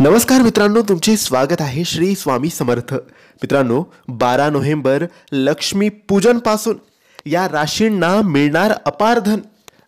नमस्कार मित्रांनो तुमचे स्वागत आहे श्री स्वामी समर्थ मित्रांनो बारा नोव्हेंबर लक्ष्मी पूजनपासून या राशींना मिळणार अपारधन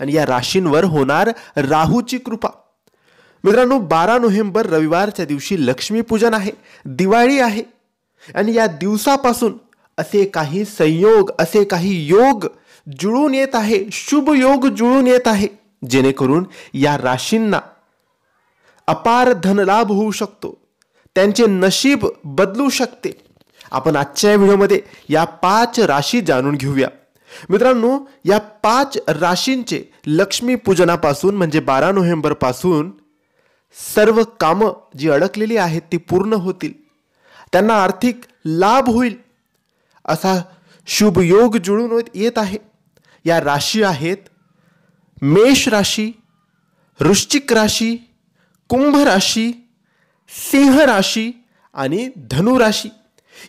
आणि या राशींवर होणार राहूची कृपा मित्रांनो बारा नोव्हेंबर रविवारच्या दिवशी लक्ष्मीपूजन आहे दिवाळी आहे आणि या दिवसापासून असे काही संयोग असे काही योग जुळून येत आहे शुभ योग जुळून येत आहे जेणेकरून या राशींना अपार धनलाभ होऊ शकतो त्यांचे नशीब बदलू शकते आपण आजच्या व्हिडिओमध्ये या पाच राशी जाणून घेऊया मित्रांनो या पाच राशींचे लक्ष्मीपूजनापासून म्हणजे बारा नोव्हेंबरपासून सर्व कामं जी अडकलेली आहेत ती पूर्ण होतील त्यांना आर्थिक लाभ होईल असा शुभ योग जुळून येत आहे या राशी आहेत मेष राशी वृश्चिक राशी कुंभ राशी सिंह राशी आणि धनुराशी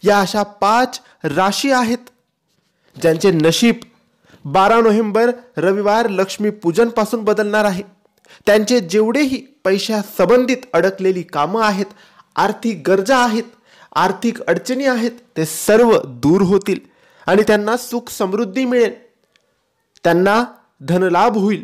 या अशा पाच राशी आहेत ज्यांचे नशीब बारा नोव्हेंबर रविवार लक्ष्मीपूजनपासून बदलणार आहे त्यांचे जेवढेही संबंधित अडकलेली कामं आहेत आर्थिक गरजा आहेत आर्थिक अडचणी आहेत ते सर्व दूर होतील आणि त्यांना सुख समृद्धी मिळेल त्यांना धनलाभ होईल